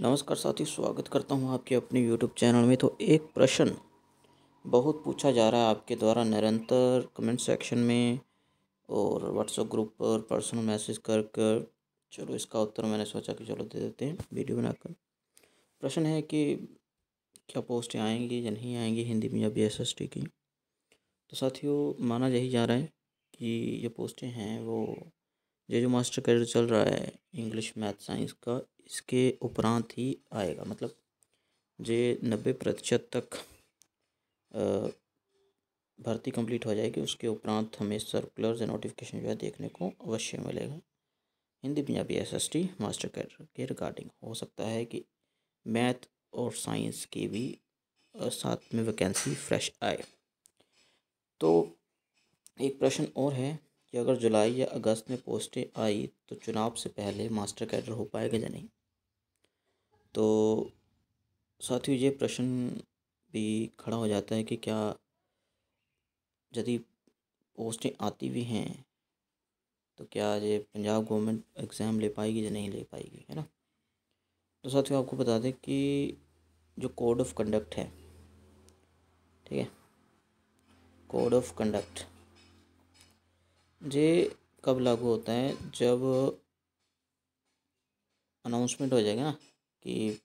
नमस्कार साथियों स्वागत करता हूं आपके अपने YouTube चैनल में तो एक प्रश्न बहुत पूछा जा रहा है आपके द्वारा निरंतर कमेंट सेक्शन में और व्हाट्सएप ग्रुप पर पर्सनल मैसेज कर कर चलो इसका उत्तर मैंने सोचा कि चलो दे देते हैं वीडियो बनाकर प्रश्न है कि क्या पोस्टें आएंगी या नहीं आएंगी हिंदी में या बी की तो साथियों माना यही जा रहा है कि ये पोस्टें हैं वो ये जो मास्टर कैडेट चल रहा है इंग्लिश मैथ साइंस का इसके उपरांत ही आएगा मतलब जे नब्बे प्रतिशत तक भर्ती कंप्लीट हो जाएगी उसके उपरांत हमें सर्कुलर्स या नोटिफिकेशन जो है देखने को अवश्य मिलेगा Hindi Punjabi SST master cadre के रिगार्डिंग हो सकता है कि मैथ और साइंस की भी साथ में वैकेंसी फ्रेश आए तो एक प्रश्न और है कि अगर जुलाई या अगस्त में पोस्टें आई तो चुनाव से पहले मास्टर कैडर हो पाएगा या नहीं तो साथियों ये प्रश्न भी खड़ा हो जाता है कि क्या यदि पोस्टें आती भी हैं तो क्या ये पंजाब गवर्नमेंट एग्ज़ाम ले पाएगी या नहीं ले पाएगी है ना तो साथियों आपको बता दें कि जो कोड ऑफ कंडक्ट है ठीक है कोड ऑफ कंडक्ट ये कब लागू होता है जब अनाउंसमेंट हो जाएगा ना कि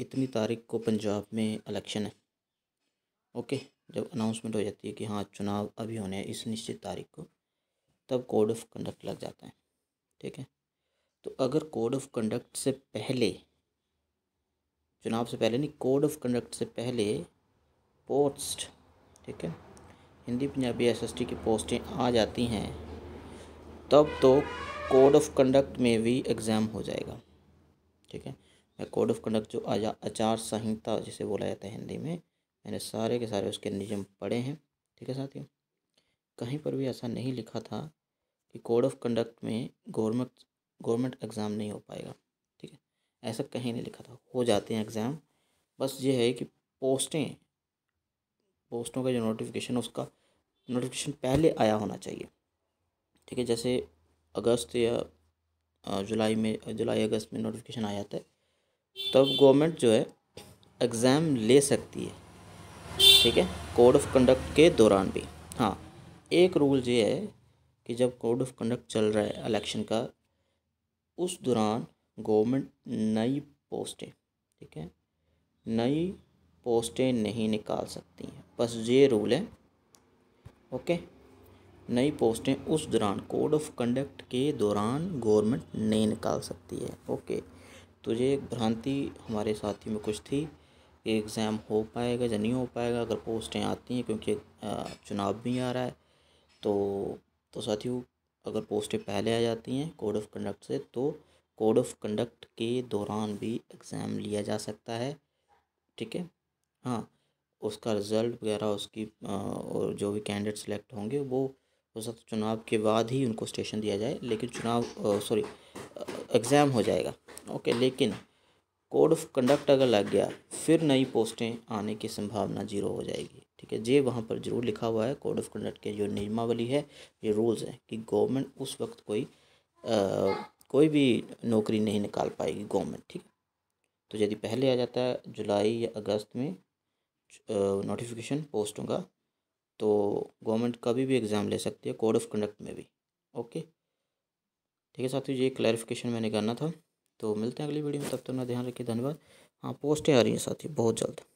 इतनी तारीख को पंजाब में इलेक्शन है ओके जब अनाउंसमेंट हो जाती है कि हाँ चुनाव अभी होने हैं इस निश्चित तारीख को तब कोड ऑफ कंडक्ट लग जाता है ठीक है तो अगर कोड ऑफ कंडक्ट से पहले चुनाव से पहले नहीं कोड ऑफ कंडक्ट से पहले पोस्ट ठीक है हिंदी पंजाबी एसएसटी की पोस्टें आ जाती हैं तब तो कोड ऑफ कंडक्ट में भी एग्ज़ाम हो जाएगा ठीक है मैं कोड ऑफ कंडक्ट जो आजा आचार संहिता जिसे बोला जाता है हिंदी में मैंने सारे के सारे उसके नियम पढ़े हैं ठीक है साथियों कहीं पर भी ऐसा नहीं लिखा था कि कोड ऑफ कंडक्ट में गवर्नमेंट गवर्नमेंट एग्ज़ाम नहीं हो पाएगा ठीक है ऐसा कहीं नहीं लिखा था हो जाते हैं एग्ज़ाम बस ये है कि पोस्टें पोस्टों का जो नोटिफिकेशन उसका नोटिफिकेशन पहले आया होना चाहिए ठीक है जैसे अगस्त या जुलाई में जुलाई अगस्त में नोटिफिकेशन आ जाता है तब गवर्नमेंट जो है एग्ज़ाम ले सकती है ठीक है कोड ऑफ कंडक्ट के दौरान भी हाँ एक रूल ये है कि जब कोड ऑफ कंडक्ट चल रहा है इलेक्शन का उस दौरान गवर्नमेंट नई पोस्टें ठीक है नई पोस्टें नहीं निकाल सकती हैं बस ये रूल है ओके नई पोस्टें उस दौरान कोड ऑफ कंडक्ट के दौरान गवर्नमेंट नहीं निकाल सकती है ओके तो ये एक भ्रांति हमारे साथी में कुछ थी कि एग्ज़ाम हो पाएगा या नहीं हो पाएगा अगर पोस्टें आती हैं क्योंकि चुनाव भी आ रहा है तो तो साथियों अगर पोस्टें पहले आ जाती हैं कोड ऑफ कंडक्ट से तो कोड ऑफ कंडक्ट के दौरान भी एग्ज़ाम लिया जा सकता है ठीक है हाँ उसका रिज़ल्ट वगैरह उसकी और जो भी कैंडिडेट सेलेक्ट होंगे वो हो सकता चुनाव के बाद ही उनको स्टेशन दिया जाए लेकिन चुनाव सॉरी एग्ज़ाम हो जाएगा ओके लेकिन कोड ऑफ कंडक्ट अगर लग गया फिर नई पोस्टें आने की संभावना जीरो हो जाएगी ठीक है ये वहाँ पर ज़रूर लिखा हुआ है कोड ऑफ कंडक्ट के जो नियमावली है ये रूल्स हैं कि गवर्नमेंट उस वक्त कोई आ, कोई भी नौकरी नहीं निकाल पाएगी गवर्नमेंट ठीक है तो यदि पहले आ जाता है जुलाई या अगस्त में नोटिफिकेशन पोस्ट होगा तो गवर्नमेंट का भी भी एग्ज़ाम ले सकती है कोड ऑफ कंडक्ट में भी ओके ठीक है साथियों ये क्लैरिफिकेशन मैंने करना था तो मिलते हैं अगली वीडियो में तब तक तो ना ध्यान रखिए धन्यवाद हाँ पोस्टें आ रही हैं साथियों बहुत जल्द